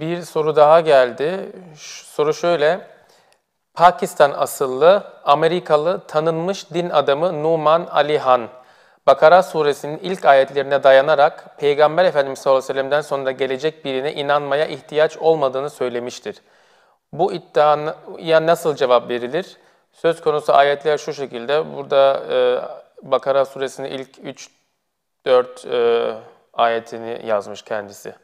Bir soru daha geldi. Soru şöyle. Pakistan asıllı Amerikalı tanınmış din adamı Numan Alihan, Bakara suresinin ilk ayetlerine dayanarak Peygamber Efendimiz sallallahu aleyhi ve sellem'den sonra gelecek birine inanmaya ihtiyaç olmadığını söylemiştir. Bu iddiaya nasıl cevap verilir? Söz konusu ayetler şu şekilde. Burada e, Bakara suresinin ilk 3-4 e, ayetini yazmış kendisi.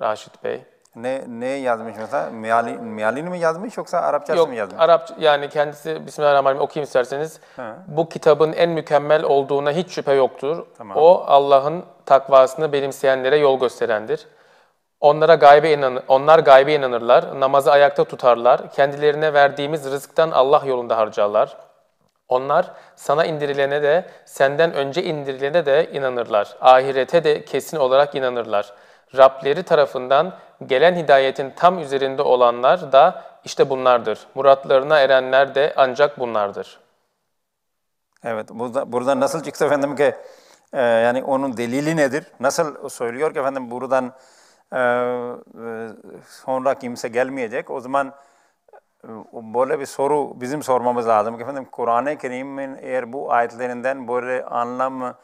Raşit Bey. Ne ne yazmış mesela? Miyali, miyalini mi yazmış yoksa Arapçası Yok, mı yazmış? Arap yani kendisi Bismillahirrahmanirrahim okuyayım isterseniz. He. Bu kitabın en mükemmel olduğuna hiç şüphe yoktur. Tamam. O Allah'ın takvasını benimseyenlere yol gösterendir. Onlara gaybe inan onlar gaybe inanırlar, namazı ayakta tutarlar, kendilerine verdiğimiz rızıktan Allah yolunda harcarlar. Onlar sana indirilene de, senden önce indirilene de inanırlar. Ahirete de kesin olarak inanırlar.'' Rableri tarafından gelen hidayetin tam üzerinde olanlar da işte bunlardır. Muratlarına erenler de ancak bunlardır. Evet, burada, buradan nasıl çıktı efendim ki e, yani onun delili nedir? Nasıl söylüyor ki efendim buradan e, e sonra kimse gelmeyecek? O zaman e, böyle bir soru bizim sormamız lazım ki efendim Kur'an-ı Kerim'in eğer bu ayetlerinden böyle anlam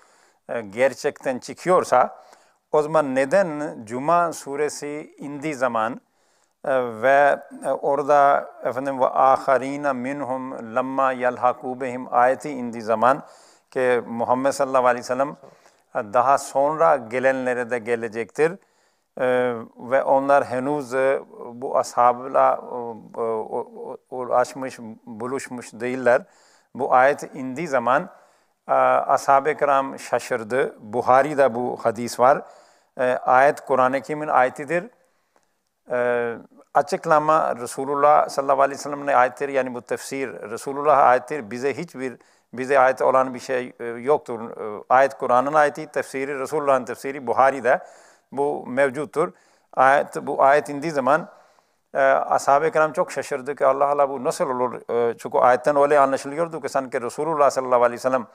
e, gerçekten çıkıyorsa o zaman neden Cuma suresi indi zaman e, ve e, orada efendim ve aharina minhum lamma yelhaku bihim ayeti indi zaman ki Muhammed sallallahu aleyhi ve sellem e, daha sonra gelenlere de gelecektir. ve onlar henüz bu ashabla uğraşmış, buluşmuş değiller. Bu ayet indiği zaman ashab-ı kiram şaşırdı. Buhari'de bu hadis var. E, ayet Kur'an-ı Kerim'in ayetidir. E, açıklama Resulullah sallallahu aleyhi ve sellem'in ayettir yani bu tefsir Resulullah ayettir. Bize hiçbir bize ayet olan bir şey e, yoktur. Ayet Kur'an'ın ayeti, tefsiri Resulullah'ın tefsiri Buhari'de bu mevcuttur. Ayet, bu ayet indiği zaman ashab-ı kiram çok şaşırdı ki Allah Allah bu nasıl olur? Çünkü ayetten öyle anlaşılıyordu ki sanki Resulullah sallallahu aleyhi ve sellem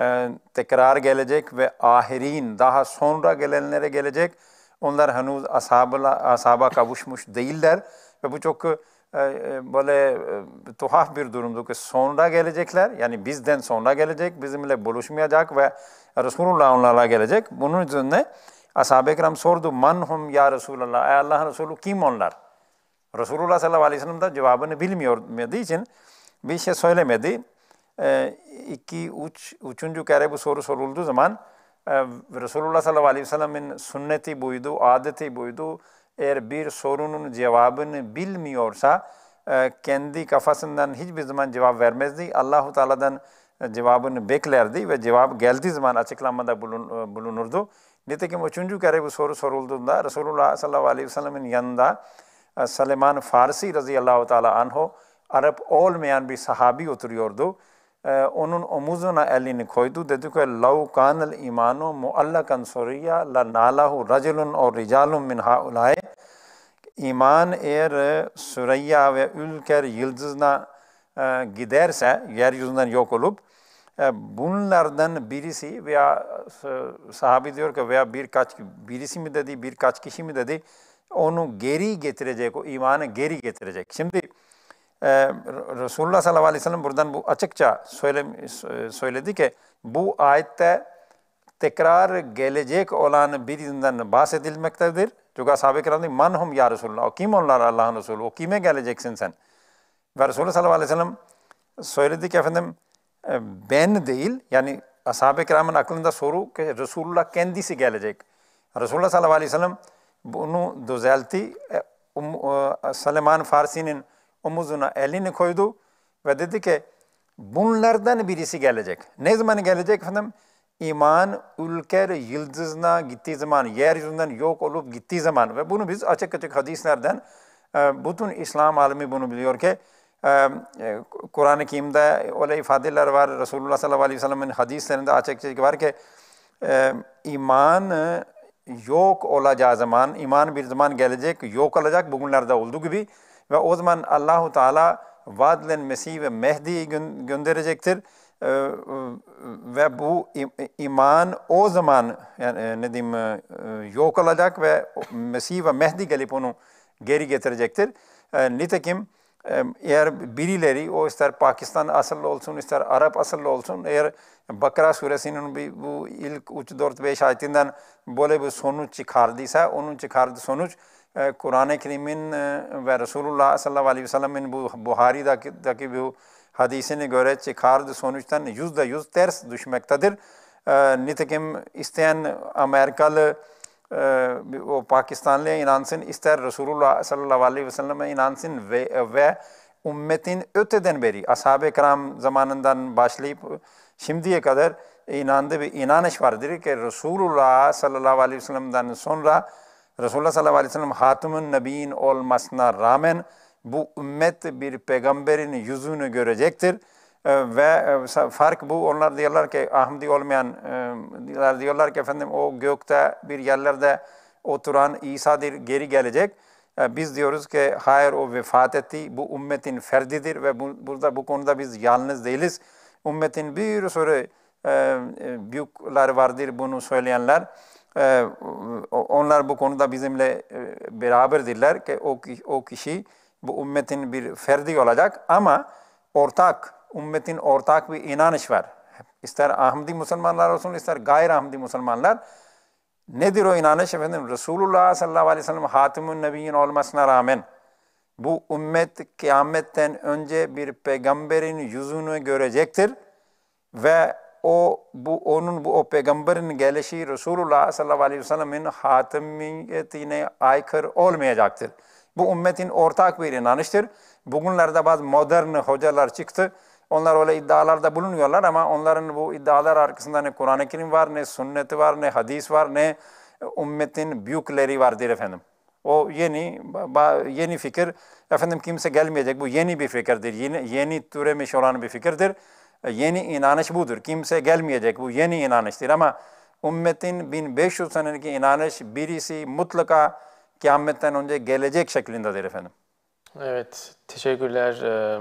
ee, tekrar gelecek ve ahirin daha sonra gelenlere gelecek. Onlar henüz ashabla, ashaba kavuşmuş değiller ve bu çok e, e, böyle e, tuhaf bir durumdu ki sonra gelecekler yani bizden sonra gelecek bizimle buluşmayacak ve Resulullah onlarla gelecek. Bunun için de ashab-ı kiram sordu manhum ya Resulallah ey Allah'ın Resulü kim onlar? Resulullah sallallahu aleyhi ve sellem da cevabını bilmiyorduğu için bir şey söylemedi. Ee, iki uç, üçüncü kere bu soru sorulduğu zaman e, Resulullah sallallahu aleyhi ve sellemin sünneti buydu, adeti buydu. Eğer bir sorunun cevabını bilmiyorsa e, kendi kafasından hiçbir zaman cevap vermezdi. Allahu Teala'dan e, cevabını beklerdi ve cevap geldiği zaman açıklamada bulunurdu. Nitekim üçüncü kere bu soru sorulduğunda Resulullah sallallahu aleyhi ve sellemin yanında Salman Farsi radıyallahu teala anhu Arap olmayan bir sahabi oturuyordu. Ee, onun omuzuna elini koydu. Dedi ki لَوْ كَانَ الْاِمَانُ مُعَلَّقًا la لَنَالَهُ رَجُلٌ اَوْ رِجَالٌ مِنْ هَاُلَٰئِ İman eğer e, Süreyya ve Ülker yıldızına e, giderse, yeryüzünden yok olup, e, bunlardan birisi veya sahabi diyor ki veya birkaç birisi mi dedi birkaç kişi mi dedi onu geri getirecek o imanı geri getirecek. Şimdi Resulullah sallallahu aleyhi ve sellem buradan bu açıkça söyle, söyledi ki bu ayette tekrar gelecek olan birinden bahsedilmektedir. Çünkü ashab-ı kiram diyor, man hum ya Resulullah, o kim onlar Allah'ın Resulü, o kime geleceksin sen? Ve Resulullah sallallahu aleyhi ve sellem söyledi ki efendim ben değil, yani ashab-ı kiramın aklında soru ki Resulullah kendisi gelecek. Resulullah sallallahu aleyhi ve sellem bunu düzeltti. Süleyman Farsi'nin omuzuna elini koydu ve dedi ki bunlardan birisi gelecek. Ne zaman gelecek efendim? İman ülker yıldızına gittiği zaman, yeryüzünden yok olup gittiği zaman ve bunu biz açık açık hadislerden e, bütün İslam alimi bunu biliyor ki e, e, Kur'an-ı Kerim'de öyle ifadeler var. Resulullah sallallahu aleyhi ve sellem'in hadislerinde açık açık var ki iman yok olacağı zaman, iman bir zaman gelecek, yok olacak bugünlerde olduğu gibi ve o zaman Allahu Teala vaadilen Mesih ve Mehdi'yi gönderecektir. Ee, ve bu iman o zaman yani e, ne diyeyim e, e, yok olacak ve Mesih ve Mehdi gelip onu geri getirecektir. Ee, nitekim eğer birileri o ister Pakistan asıllı olsun ister Arap asıllı olsun eğer Bakara suresinin bir, bu ilk 3-4-5 ayetinden böyle bir sonuç çıkardıysa onun çıkardığı sonuç Kur'an-ı Kerim'in ve Resulullah sallallahu aleyhi ve sellem'in bu Buhari'deki bu hadisine göre çıkardığı sonuçtan yüzde yüz ters düşmektedir. Nitekim isteyen Amerikalı o Pakistanlı inansın, ister Resulullah sallallahu aleyhi ve selleme inansın ve, ve ümmetin öteden beri ashab-ı kiram zamanından başlayıp şimdiye kadar inandığı bir inanış vardır ki Resulullah sallallahu aleyhi ve sellem'den sonra Resulullah sallallahu aleyhi ve sellem Hatım'ın Nebi'in olmasına rağmen bu ümmet bir peygamberin yüzünü görecektir. Ee, ve e, fark bu onlar diyorlar ki Ahmadi olmayan e, diyorlar ki efendim o gökte bir yerlerde oturan İsa'dir geri gelecek. Ee, biz diyoruz ki hayır o vefat etti. Bu ümmetin ferdidir ve bu, burada bu konuda biz yalnız değiliz. Ümmetin bir sürü e, büyükler vardır bunu söyleyenler. Ee, onlar bu konuda bizimle e, beraberdirler ki o, o kişi bu ümmetin bir ferdi olacak ama ortak, ümmetin ortak bir inanış var. İster Ahmadi Müslümanlar olsun, ister gayri Ahmadi Müslümanlar. Nedir o inanış? Efendim Resulullah sallallahu aleyhi ve sellem Hatimün Nebiyyin olmasına rağmen bu ümmet kıyametten önce bir peygamberin yüzünü görecektir ve o bu onun bu o peygamberin gelişi Resulullah sallallahu aleyhi ve sellem'in hatimiyetine aykırı olmayacaktır. Bu ümmetin ortak bir inanıştır. Bugünlerde bazı modern hocalar çıktı. Onlar öyle iddialarda bulunuyorlar ama onların bu iddialar arkasında ne Kur'an-ı Kerim var, ne sünneti var, ne hadis var, ne ümmetin büyükleri vardır efendim. O yeni yeni fikir efendim kimse gelmeyecek. Bu yeni bir fikirdir. Yeni yeni türemiş olan bir fikirdir. E, yeni inanış budur. Kimse gelmeyecek bu yeni inanıştır ama ümmetin 1500 senelik inanış birisi mutlaka kıyametten önce gelecek şeklindedir efendim. Evet, teşekkürler.